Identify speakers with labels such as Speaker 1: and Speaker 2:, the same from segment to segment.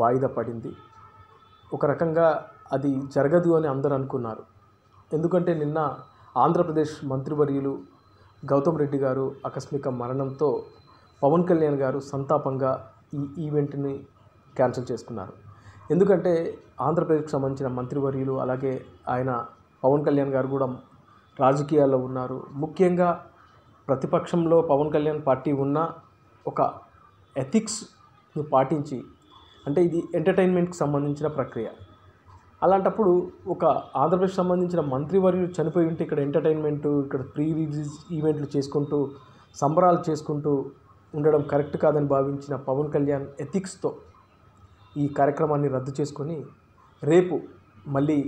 Speaker 1: వాయిదా పడింది ఒక రకంగా అది జరగదు అని అందరూ అనుకున్నారు ఎందుకంటే నిన్న ఆంధ్రప్రదేశ్ మంత్రివర్యులు గౌతమ్ రెడ్డి గారు ఆకస్మిక మరణంతో పవన్ కళ్యాణ్ గారు సంతాపంగా ఈ ఈవెంట్ని క్యాన్సిల్ చేసుకున్నారు ఎందుకంటే ఆంధ్రప్రదేశ్కి సంబంధించిన మంత్రివర్యులు అలాగే ఆయన పవన్ కళ్యాణ్ గారు కూడా రాజకీయాల్లో ఉన్నారు ముఖ్యంగా ప్రతిపక్షంలో పవన్ కళ్యాణ్ పార్టీ ఉన్న ఒక ఎథిక్స్ను పాటించి అంటే ఇది ఎంటర్టైన్మెంట్కి సంబంధించిన ప్రక్రియ అలాంటప్పుడు ఒక ఆంధ్రప్రదేశ్ సంబంధించిన మంత్రి వర్యులు చనిపోయి ఉంటే ఇక్కడ ఎంటర్టైన్మెంట్ ఇక్కడ ప్రీ రిలీజ్ ఈవెంట్లు చేసుకుంటూ సంబరాలు చేసుకుంటూ ఉండడం కరెక్ట్ కాదని భావించిన పవన్ కళ్యాణ్ ఎథిక్స్తో ఈ కార్యక్రమాన్ని రద్దు చేసుకొని రేపు మళ్ళీ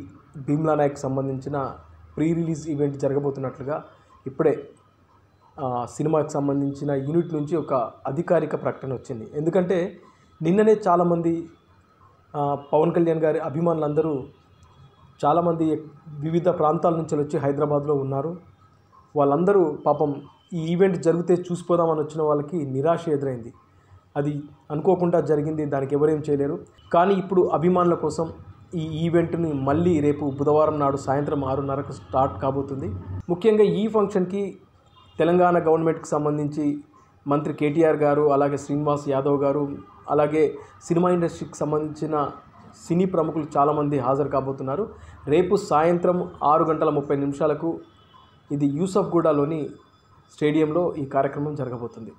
Speaker 1: భీమ్లా నాయక్ సంబంధించిన ప్రీ రిలీజ్ ఈవెంట్ జరగబోతున్నట్లుగా ఇప్పుడే సినిమాకి సంబంధించిన యూనిట్ నుంచి ఒక అధికారిక ప్రకటన వచ్చింది ఎందుకంటే నిన్ననే చాలామంది పవన్ కళ్యాణ్ గారి అభిమానులందరూ చాలామంది వివిధ ప్రాంతాల నుంచి వచ్చి హైదరాబాద్లో ఉన్నారు వాళ్ళందరూ పాపం ఈ ఈవెంట్ జరిగితే చూసిపోదామని వచ్చిన వాళ్ళకి నిరాశ ఎదురైంది అది అనుకోకుండా జరిగింది దానికి ఎవరేం చేయలేరు కానీ ఇప్పుడు అభిమానుల కోసం ఈ ఈవెంట్ని మళ్ళీ రేపు బుధవారం నాడు సాయంత్రం ఆరున్నరకు స్టార్ట్ కాబోతుంది ముఖ్యంగా ఈ ఫంక్షన్కి తెలంగాణ గవర్నమెంట్కి సంబంధించి మంత్రి కేటీఆర్ గారు అలాగే శ్రీనివాస్ యాదవ్ గారు అలాగే సినిమా ఇండస్ట్రీకి సంబంధించిన సినీ ప్రముఖులు చాలామంది హాజరు కాబోతున్నారు రేపు సాయంత్రం ఆరు గంటల ముప్పై నిమిషాలకు ఇది యూసఫ్గూడలోని స్టేడియంలో ఈ కార్యక్రమం జరగబోతుంది